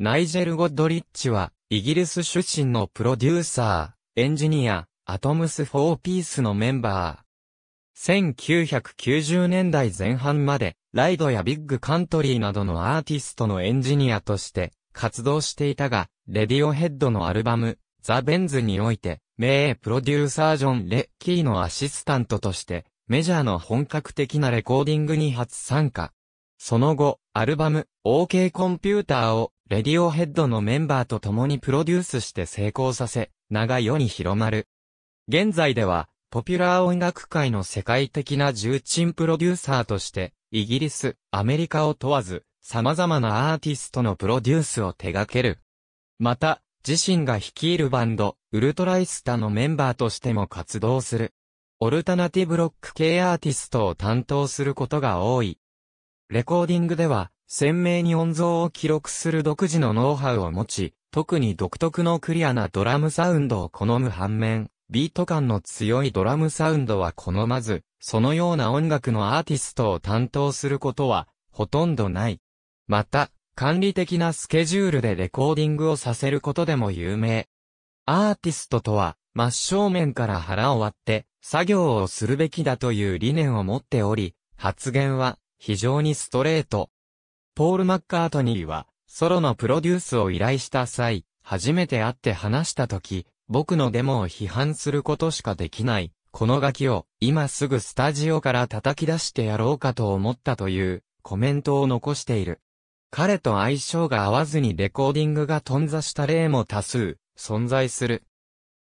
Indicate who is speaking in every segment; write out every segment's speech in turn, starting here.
Speaker 1: ナイジェル・ゴッドリッチは、イギリス出身のプロデューサー、エンジニア、アトムス・フォー・ピースのメンバー。1990年代前半まで、ライドやビッグカントリーなどのアーティストのエンジニアとして活動していたが、レディオヘッドのアルバム、ザ・ベンズにおいて、名プロデューサージョン・レッキーのアシスタントとして、メジャーの本格的なレコーディングに初参加。その後、アルバム、OK コンピューターを、レディオヘッドのメンバーと共にプロデュースして成功させ、名が世に広まる。現在では、ポピュラー音楽界の世界的な重鎮プロデューサーとして、イギリス、アメリカを問わず、様々なアーティストのプロデュースを手掛ける。また、自身が率いるバンド、ウルトライスタのメンバーとしても活動する。オルタナティブロック系アーティストを担当することが多い。レコーディングでは、鮮明に音像を記録する独自のノウハウを持ち、特に独特のクリアなドラムサウンドを好む反面、ビート感の強いドラムサウンドは好まず、そのような音楽のアーティストを担当することは、ほとんどない。また、管理的なスケジュールでレコーディングをさせることでも有名。アーティストとは、真正面から腹を割って、作業をするべきだという理念を持っており、発言は、非常にストレート。ポール・マッカートニーは、ソロのプロデュースを依頼した際、初めて会って話した時、僕のデモを批判することしかできない。このガキを、今すぐスタジオから叩き出してやろうかと思ったという、コメントを残している。彼と相性が合わずにレコーディングが頓挫した例も多数、存在する。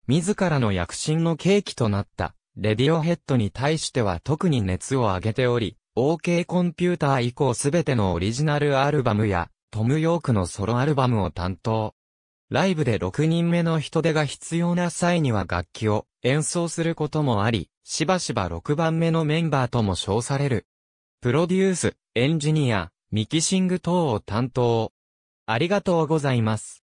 Speaker 1: 自らの躍進の契機となった、レディオヘッドに対しては特に熱を上げており、OK コンピューター以降すべてのオリジナルアルバムや、トム・ヨークのソロアルバムを担当。ライブで6人目の人手が必要な際には楽器を演奏することもあり、しばしば6番目のメンバーとも称される。プロデュース、エンジニア、ミキシング等を担当。ありがとうございます。